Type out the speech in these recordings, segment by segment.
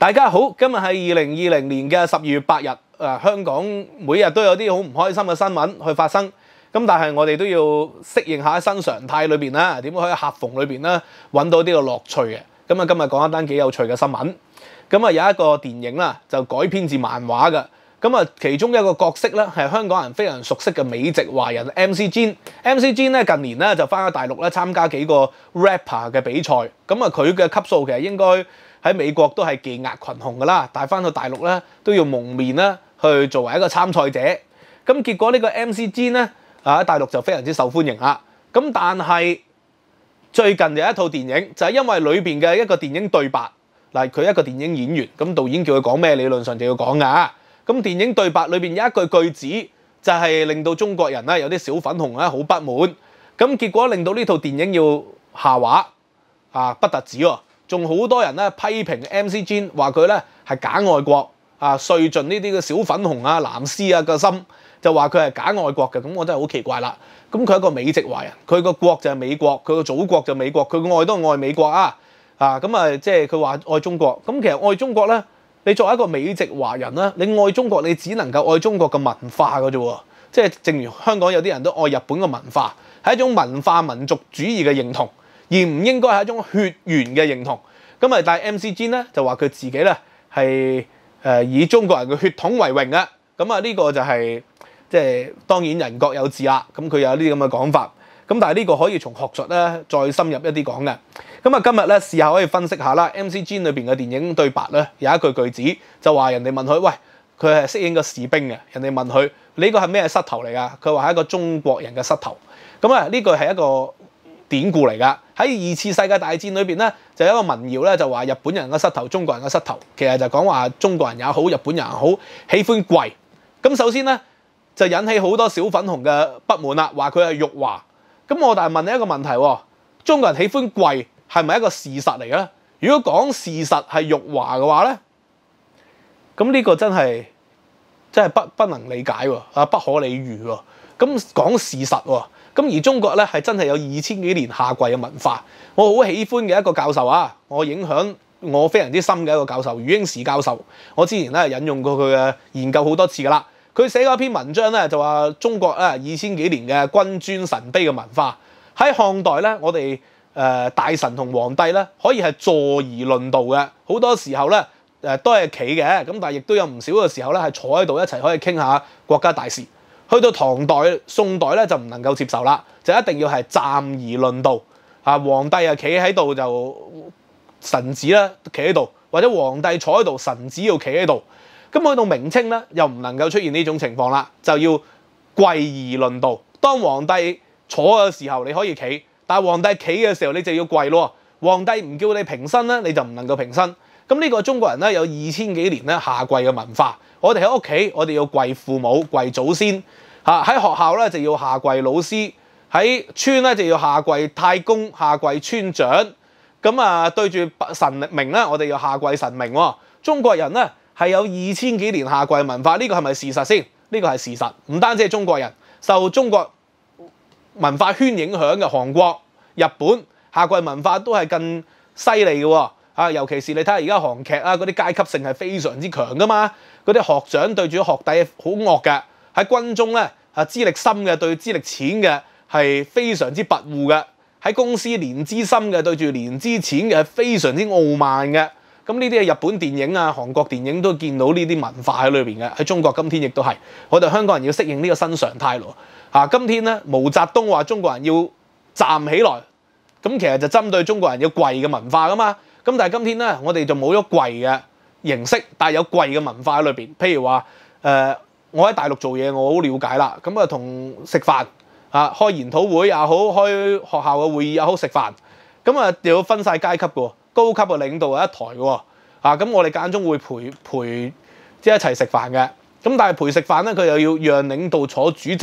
大家好，今日系二零二零年嘅十二月八日。誒，香港每日都有啲好唔開心嘅新聞去發生。咁但係我哋都要適應下新常態裏边啦，點可以恰逢裏边咧揾到啲個樂趣嘅？咁啊，今日講一單幾有趣嘅新聞。咁啊，有一個電影啦，就改編自漫畫嘅。咁啊，其中一個角色咧係香港人非常熟悉嘅美籍華人 MCJ。MCJ 咧近年咧就翻去大陸咧參加幾個 rapper 嘅比賽。咁啊，佢嘅級數其實應該。喺美國都係技壓群雄㗎啦，但系翻到大陸咧都要蒙面啦，去作為一個參賽者。咁結果呢個 m c g 咧，喺大陸就非常之受歡迎啦。咁但係最近有一套電影，就係因為裏面嘅一個電影對白，嗱佢一個電影演員，咁導演叫佢講咩理論上就要講㗎。咁電影對白裏面有一句句子，就係令到中國人咧有啲小粉紅啊好不滿。咁結果令到呢套電影要下畫啊，不特止喎。仲好多人咧批評 MCJ，話佢咧係假愛國啊，碎盡呢啲嘅小粉紅啊、藍絲啊嘅心，就話佢係假愛國嘅。咁我真係好奇怪啦。咁佢一個美籍華人，佢個國就係美國，佢個祖國就美國，佢愛都愛美國啊啊！咁啊，即係佢話愛中國。咁其實愛中國咧，你作為一個美籍華人啦，你愛中國，你只能夠愛中國嘅文化嘅啫喎。即係正如香港有啲人都愛日本嘅文化，係一種文化民族主義嘅認同，而唔應該係一種血緣嘅認同。咁啊，但系 M.C.G. 咧就話佢自己咧係誒以中國人嘅血統為榮嘅。咁啊，呢個就係即係當然人各有志啦。咁佢有呢啲咁嘅講法。咁但係呢個可以從學術咧再深入一啲講嘅。咁啊，今日咧試下可以分析下啦。M.C.G. 裏邊嘅電影對白咧有一句句子就話人哋問佢：喂，佢係適應個士兵嘅。人哋問佢：呢個係咩膝頭嚟啊？佢話係一個中國人嘅膝頭。咁啊，呢句係一個。典故嚟噶，喺二次世界大戰裏面咧，就有一個民謠咧，就話日本人嘅膝頭，中國人嘅膝頭，其實就講話中國人也好，日本人也好喜歡跪。咁首先咧，就引起好多小粉紅嘅不滿啦，話佢係辱華。咁我但係問你一個問題：，中國人喜歡跪係咪一個事實嚟嘅？如果講事實係辱華嘅話咧，咁呢個真係真係不不能理解喎，啊不可理喻喎。咁講事實喎。咁而中國咧係真係有二千幾年夏季嘅文化，我好喜歡嘅一個教授啊，我影響我非常之深嘅一個教授余英時教授，我之前咧引用過佢嘅研究好多次噶啦。佢寫過一篇文章咧，就話中國咧二千幾年嘅君尊神卑嘅文化喺漢代咧，我哋誒大臣同皇帝咧可以係坐而論道嘅，好多時候咧誒都係企嘅，咁但係亦都有唔少嘅時候咧係坐喺度一齊可以傾下國家大事。去到唐代、宋代咧就唔能夠接受啦，就一定要係站而論道啊！皇帝啊企喺度就臣子啦，企喺度或者皇帝坐喺度，臣子要企喺度。咁去到明清咧，又唔能夠出現呢種情況啦，就要跪而論道。當皇帝坐嘅時候你可以企，但皇帝企嘅時候你就要跪咯。皇帝唔叫你平身咧，你就唔能夠平身。咁呢個中國人咧有二千幾年咧下跪嘅文化，我哋喺屋企我哋要跪父母跪祖先，嚇喺學校咧就要下跪老師，喺村咧就要下跪太公下跪村長，咁啊對住神明咧我哋要下跪神明。喎。中國人咧係有二千幾年下跪文化，呢個係咪事實先？呢個係事實，唔單止係中國人受中國文化圈影響嘅韓國、日本下跪文化都係更犀利嘅。啊，尤其是你睇下而家韓劇啊，嗰啲階級性係非常之強噶嘛。嗰啲學長對住學弟好惡㗎，喺軍中咧，啊資歷深嘅對資歷淺嘅係非常之跋扈嘅；喺公司年資深嘅對住年資淺嘅係非常之傲慢嘅。咁呢啲係日本電影啊、韓國電影都見到呢啲文化喺裏面嘅。喺中國今天亦都係，我哋香港人要適應呢個新常態咯。啊，今天呢，毛澤東話中國人要站起來，咁其實就針對中國人要跪嘅文化㗎嘛。咁但係今天咧，我哋就冇咗跪嘅形式，但係有跪嘅文化喺裏邊。譬如話，誒我喺大陸做嘢，我好了解啦。咁啊，同食飯啊，開研討會也好，開學校嘅會議也好，食飯咁啊，要分晒階級嘅喎。高級嘅領導係一台嘅喎，啊咁我哋間中會陪陪即係一齊食飯嘅。咁但係陪食飯咧，佢又要讓領導坐主席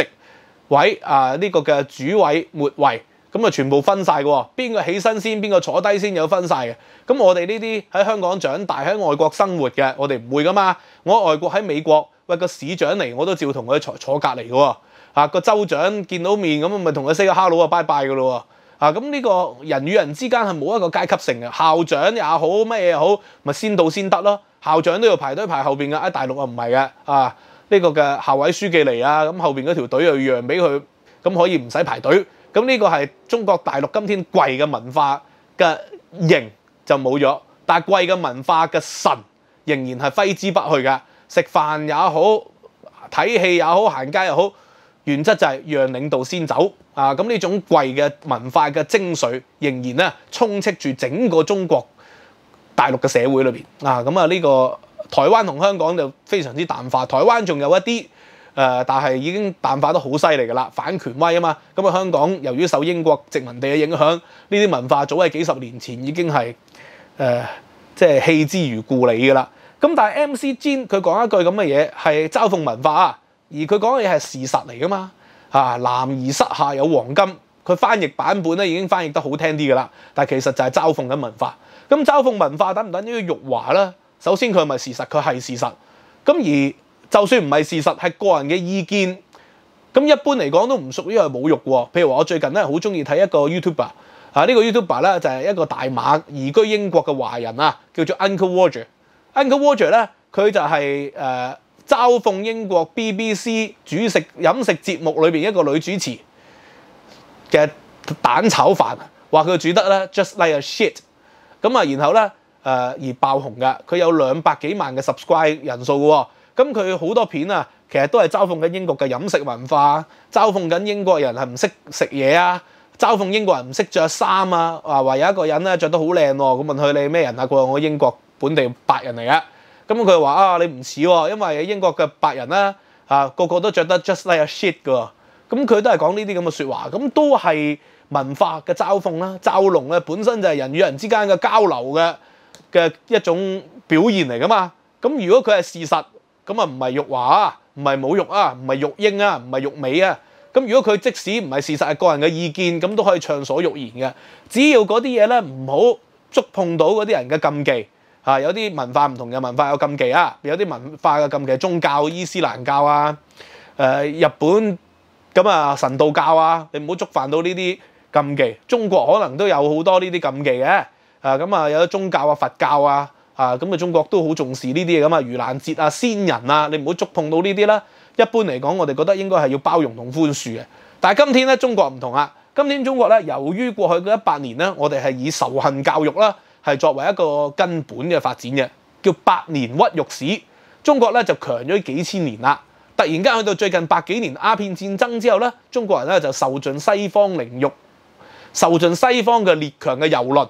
位啊，呢個嘅主位末位。咁啊，全部分曬嘅邊個起身先，邊個坐低先有分晒嘅。咁我哋呢啲喺香港長大，喺外國生活嘅，我哋唔會噶嘛。我外國喺美國喂個市長嚟，我都照同佢坐坐隔離嘅喎。啊個州長見到面咁，咪同佢 say 個 hello 啊 b y 嘅咯喎。啊咁呢個人與人之間係冇一個階級性嘅，校長也好乜嘢好，咪先到先得咯。校長都要排隊排後面嘅喺大陸啊唔係嘅啊呢個嘅校委書記嚟啊咁後面嗰條隊又讓俾佢，咁可以唔使排隊。咁呢個係中國大陸今天貴嘅文化嘅形就冇咗，但係跪嘅文化嘅神仍然係揮之不去㗎。食飯也好，睇戲也好，行街又好，原則就係讓領導先走啊！咁呢種貴嘅文化嘅精髓仍然咧充斥住整個中國大陸嘅社會裏邊啊！咁啊，呢個台灣同香港就非常之淡化，台灣仲有一啲。誒，但係已經淡化得好犀利㗎啦，反權威啊嘛。咁啊，香港由於受英國殖民地嘅影響，呢啲文化早係幾十年前已經係誒，即係棄之如故里㗎啦。咁但係 M C j 佢講一句咁嘅嘢係嘲諷文化啊，而佢講嘅嘢係事實嚟㗎嘛。啊，男兒膝下有黃金，佢翻譯版本咧已經翻譯得好聽啲㗎啦，但其實就係嘲諷緊文化。咁嘲諷文化等唔等於辱華咧？首先佢咪事實，佢係事實。咁而就算唔係事實，係個人嘅意見，咁一般嚟講都唔屬於係侮辱喎。譬如話，我最近咧好中意睇一個 YouTube 啊，呢個 YouTube r 咧就係一個大馬移居英國嘅華人啊，叫做 Uncle Roger。Uncle Roger 咧，佢就係誒嘲諷英國 BBC 煮食飲食節目裏邊一個女主持嘅蛋炒飯，話佢煮得咧 just like a shit。咁啊，然後咧誒而爆紅嘅，佢有兩百幾萬嘅 subscribe 人數嘅喎。咁佢好多片啊，其實都係嘲諷緊英國嘅飲食文化，嘲諷緊英國人係唔識食嘢啊，嘲諷英國人唔識着衫啊。話話有一個人咧着得好靚喎，咁問佢你咩人啊？佢話我英國本地白人嚟嘅。咁佢話啊，你唔似喎，因為英國嘅白人啦，啊個個都着得 just like a shit 㗎。咁佢都係講呢啲咁嘅説話，咁都係文化嘅嘲諷啦，嘲諷咧本身就係人與人之間嘅交流嘅嘅一種表現嚟㗎嘛。咁如果佢係事實，咁啊，唔係玉華啊，唔係侮辱啊，唔係玉英啊，唔係玉美啊。咁如果佢即使唔係事實，係個人嘅意見，咁都可以暢所欲言嘅。只要嗰啲嘢咧，唔好觸碰到嗰啲人嘅禁忌啊！有啲文化唔同嘅文化有禁忌啊，有啲文化嘅禁忌宗教伊斯蘭教啊，誒日本咁啊神道教啊，你唔好觸犯到呢啲禁忌。中國可能都有好多呢啲禁忌嘅。啊，咁啊有宗教啊佛教啊。啊，咁啊，中國都好重視呢啲嘢噶嘛，盂蘭節啊、先人啊，你唔好觸碰到呢啲啦。一般嚟講，我哋覺得應該係要包容同寬恕嘅。但係今天咧，中國唔同啊。今天中國咧，由於過去嘅一百年咧，我哋係以仇恨教育啦，係作為一個根本嘅發展嘅，叫百年屈辱史。中國咧就強咗幾千年啦。突然間去到最近百幾年，亞片戰爭之後咧，中國人咧就受盡西方凌辱，受盡西方嘅列強嘅蹂亂。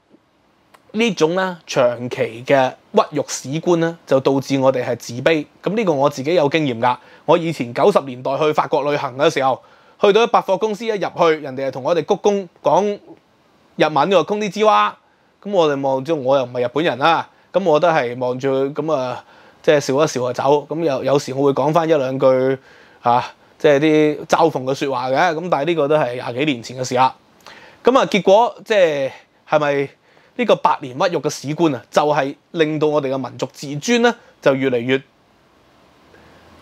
呢種咧長期嘅屈辱史觀咧，就導致我哋係自卑。咁呢個我自己有經驗㗎。我以前九十年代去法國旅行嘅時候，去到一百貨公司一入去，人哋係同我哋鞠躬講日文嘅，空啲之蛙。咁我哋望住我又唔係日本人啦。咁我都係望住咁啊，即係笑一笑就走。咁有有時我會講翻一兩句嚇，即係啲嘲諷嘅説話嘅。咁但係呢個都係廿幾年前嘅事啦。咁啊，結果即係係咪？呢个百年屈辱嘅史官啊，就系令到我哋嘅民族自尊咧，就越嚟越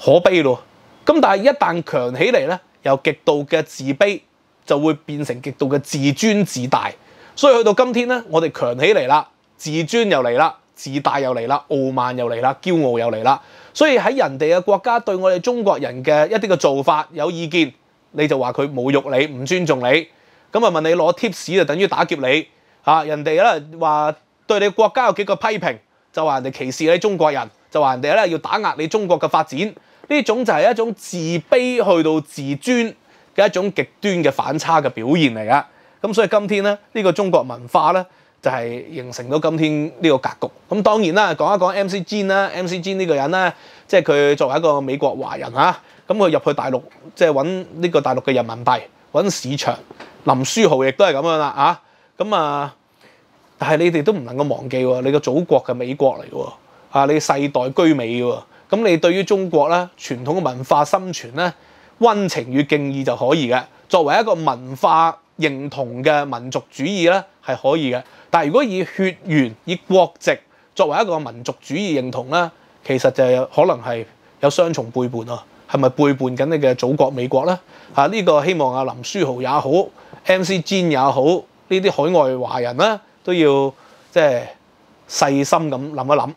可悲咯。咁但系一旦强起嚟咧，由极度嘅自卑就会变成极度嘅自尊自大。所以去到今天咧，我哋强起嚟啦，自尊又嚟啦，自大又嚟啦，傲慢又嚟啦，骄傲又嚟啦。所以喺人哋嘅国家对我哋中国人嘅一啲嘅做法有意见，你就话佢侮辱你，唔尊重你，咁啊问你攞贴士就等于打劫你。嚇人哋咧話對你國家有幾個批評，就話人哋歧視你中國人，就話人哋咧要打壓你中國嘅發展，呢種就係一種自卑去到自尊嘅一種極端嘅反差嘅表現嚟噶。咁所以今天咧呢個中國文化咧就係形成到今天呢個格局。咁當然啦，講一講 M C G 啦，M C G 呢個人咧，即係佢作為一個美國華人嚇，咁佢入去大陸即係揾呢個大陸嘅人民幣揾市場。林書豪亦都係咁樣啦啊！咁啊！但係你哋都唔能夠忘記喎，你個祖國嘅美國嚟喎，啊，你世代居美嘅喎，咁你對於中國咧傳統嘅文化生存咧温情與敬意就可以嘅。作為一個文化認同嘅民族主義咧，係可以嘅。但係如果以血緣以國籍作為一個民族主義認同咧，其實就有可能係有雙重背叛咯。係咪背叛緊你嘅祖國美國咧？啊，呢個希望阿林書豪也好，M C j a n 也好。呢啲海外華人咧都要即係細心咁諗一諗。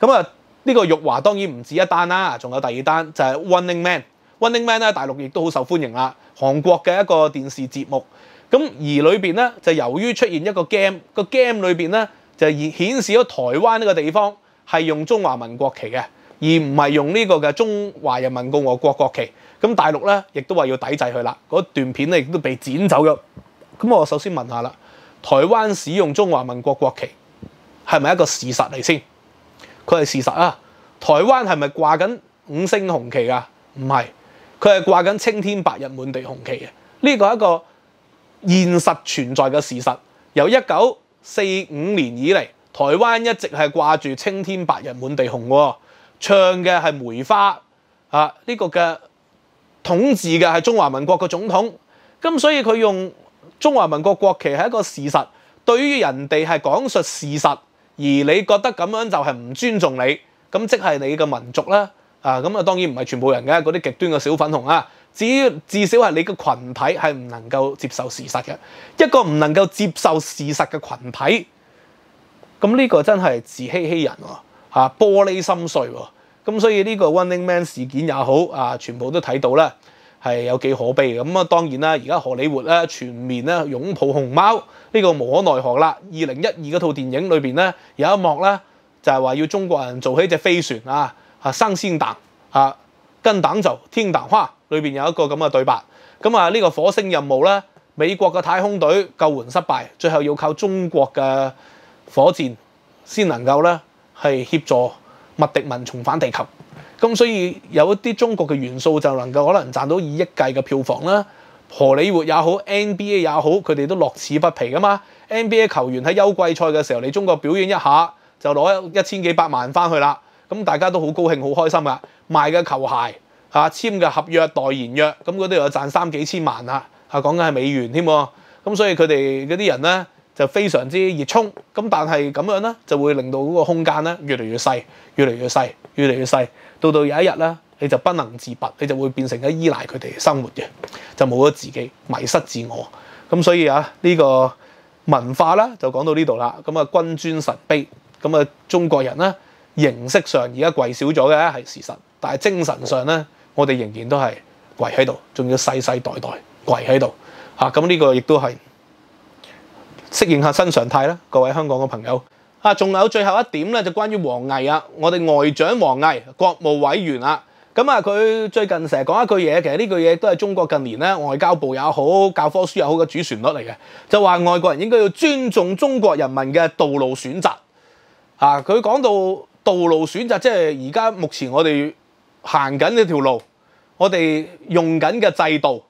咁啊，呢個玉華當然唔止一單啦，仲有第二單就係《Running Man》。《Running Man》咧，大陸亦都好受歡迎啦，韓國嘅一個電視節目。咁而裏面咧，就由於出現一個 game，個 game 裏面咧就顯示咗台灣呢個地方係用中華民國旗嘅，而唔係用呢個嘅中華人民共和國國旗。咁大陸咧亦都話要抵制佢啦，嗰段片咧亦都被剪走咗。咁我首先問下啦，台灣使用中華民國國旗係咪一個事實嚟先？佢係事實啊！台灣係咪掛緊五星紅旗啊？唔係，佢係掛緊青天白日滿地紅旗嘅。呢個一個現實存在嘅事實。由一九四五年以嚟，台灣一直係掛住青天白日滿地紅喎，唱嘅係梅花啊呢個嘅統治嘅係中華民國嘅總統。咁所以佢用。中華民國國旗係一個事實，對於人哋係講述事實，而你覺得咁樣就係唔尊重你，咁即係你嘅民族啦。啊，咁啊當然唔係全部人嘅嗰啲極端嘅小粉紅啊，至要至少係你嘅群體係唔能夠接受事實嘅一個唔能夠接受事實嘅群體，咁呢個真係自欺欺人喎，玻璃心碎喎，咁所以呢個 u n n i n g m a n 事件也好啊，全部都睇到啦。係有幾可悲嘅咁啊！當然啦，而家荷里活咧全面咧擁抱熊貓呢個無可奈何啦。二零一二嗰套電影裏面咧有一幕咧就係話要中國人做起只飛船啊，生鮮蛋啊，跟蛋就天蛋花裏面有一個咁嘅對白。咁啊，呢個火星任務咧，美國嘅太空隊救援失敗，最後要靠中國嘅火箭先能夠咧係協助麥迪文重返地球。咁所以有一啲中國嘅元素，就能夠可能賺到以億計嘅票房啦。荷里活也好，NBA 也好，佢哋都樂此不疲噶嘛。NBA 球員喺休季賽嘅時候，你中國表演一下就攞一千幾百萬翻去啦。咁大家都好高興，好開心噶賣嘅球鞋嚇，簽嘅合約代言約咁，嗰啲又賺三幾千萬啊！啊，講緊係美元添喎。咁所以佢哋嗰啲人呢，就非常之熱衷，咁但系咁樣咧，就會令到嗰個空間咧越嚟越細，越嚟越細，越嚟越細，到到有一日咧，你就不能自拔，你就會變成咗依賴佢哋生活嘅，就冇咗自己，迷失自我。咁所以啊，呢個文化啦，就講到呢度啦。咁啊，君尊神卑，咁啊，中國人咧，形式上而家跪少咗嘅係事實，但係精神上咧，我哋仍然都係跪喺度，仲要世世代代跪喺度。嚇，咁呢個亦都係。適應下新常態啦，各位香港嘅朋友。啊，仲有最後一點咧，就關於王毅啊，我哋外長王毅，國務委員啊。咁啊，佢最近成日講一句嘢，其實呢句嘢都係中國近年咧，外交部也好，教科書也好嘅主旋律嚟嘅，就話外國人應該要尊重中國人民嘅道路選擇。啊，佢講到道路選擇，即係而家目前我哋行緊呢條路，我哋用緊嘅制度，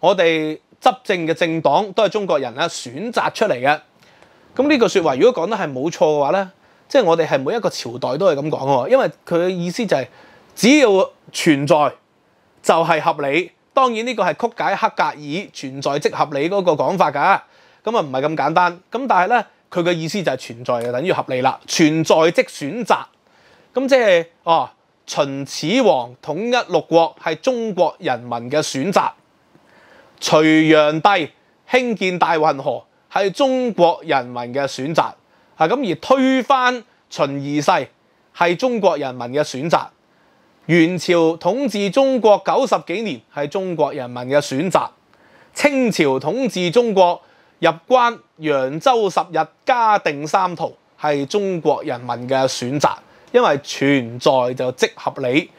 我哋。執政嘅政黨都係中國人啦，選擇出嚟嘅。咁呢句説話，如果講得係冇錯嘅話咧，即係我哋係每一個朝代都係咁講喎，因為佢嘅意思就係只要存在就係合理。當然呢個係曲解黑格爾存在即合理嗰個講法㗎。咁啊唔係咁簡單。咁但係咧，佢嘅意思就係存在就等於合理啦，存在即選擇。咁即係哦，秦始皇統一六國係中國人民嘅選擇。隋炀帝興建大運河係中國人民嘅選擇，咁而推翻秦二世係中國人民嘅選擇。元朝統治中國九十幾年係中國人民嘅選擇。清朝統治中國入關揚州十日，嘉定三屠係中國人民嘅選擇，因為存在就即合理。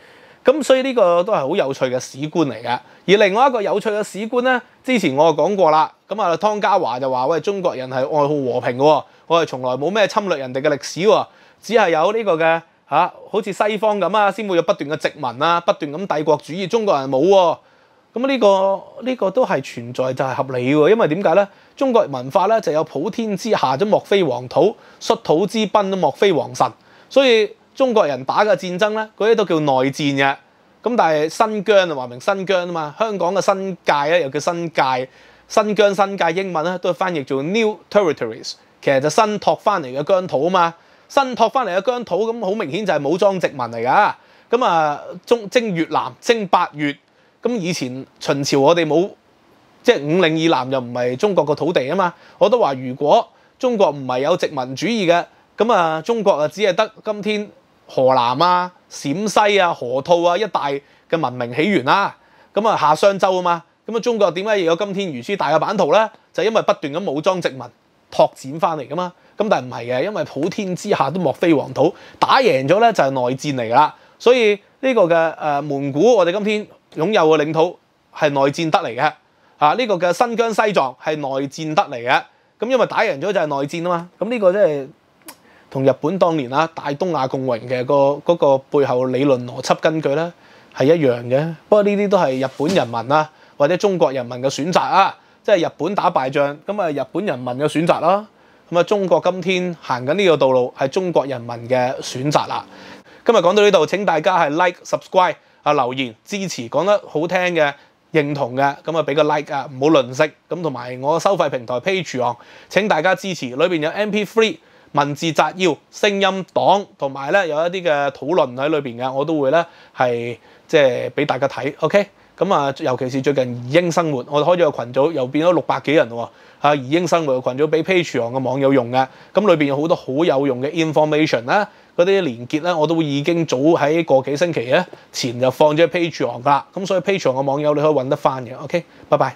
咁所以呢個都係好有趣嘅史官嚟嘅。而另外一個有趣嘅史官呢，之前我講過啦。咁啊，湯家華就話：喂，中國人係愛好和平嘅，我係從來冇咩侵略人哋嘅歷史喎。只係有呢個嘅嚇，好似西方咁啊，先會有不斷嘅殖民啊，不斷咁帝國主義。中國人冇喎。咁呢個呢個都係存在就係合理喎，因為點解呢？中國文化呢，就有普天之下都莫非王土，率土之滨都莫非王神，所以。中國人打嘅戰爭咧，嗰啲都叫內戰嘅。咁但係新疆就話明新疆啊嘛，香港嘅新界咧又叫新界，新疆新界英文咧都翻譯做 new territories，其實就新拓翻嚟嘅疆土啊嘛。新拓翻嚟嘅疆土咁好明顯就係武裝殖民嚟噶。咁啊，中征越南、征八越，咁以前秦朝我哋冇，即係五嶺以南又唔係中國個土地啊嘛。我都話如果中國唔係有殖民主義嘅，咁啊中國啊只係得今天。河南啊、陝西啊、河套啊，一带嘅文明起源啦。咁啊，夏商周啊嘛。咁啊，中國點解有今天如此大嘅版圖咧？就因為不斷咁武裝殖民拓展翻嚟噶嘛。咁但係唔係嘅，因為普天之下都莫非黃土，打贏咗咧就係內戰嚟啦。所以呢個嘅誒蒙古，我哋今天擁有嘅領土係內戰得嚟嘅。啊，呢個嘅新疆西藏係內戰得嚟嘅。咁因為打贏咗就係內戰啊嘛。咁呢個真係。同日本當年啊大東亞共榮嘅個嗰個背後理論邏輯根據咧，係一樣嘅。不過呢啲都係日本人民啊或者中國人民嘅選擇啊。即係日本打敗仗，咁啊日本人民嘅選擇啦。咁啊中國今天行緊呢個道路，係中國人民嘅選擇啦。今日講到呢度，請大家係 like subscribe 啊留言支持，講得好聽嘅認同嘅，咁啊俾個 like 啊，唔好吝惜。咁同埋我收費平台 p a t o n e e r 請大家支持，裏面有 MP3。文字摘要、聲音檔同埋咧有一啲嘅討論喺裏面嘅，我都會咧係即係俾大家睇，OK？咁啊，尤其是最近兒英生活，我開咗個群組，又變咗六百幾人喎。嚇，兒英生活嘅群組俾 p a y e o n 嘅網友用嘅，咁裏面有好多好有用嘅 information 啦，嗰啲連結咧我都已經早喺個幾星期前就放咗喺 p a y e o n 㗎啦，咁所以 p a y e o n 嘅網友你可以揾得翻嘅，OK？拜拜。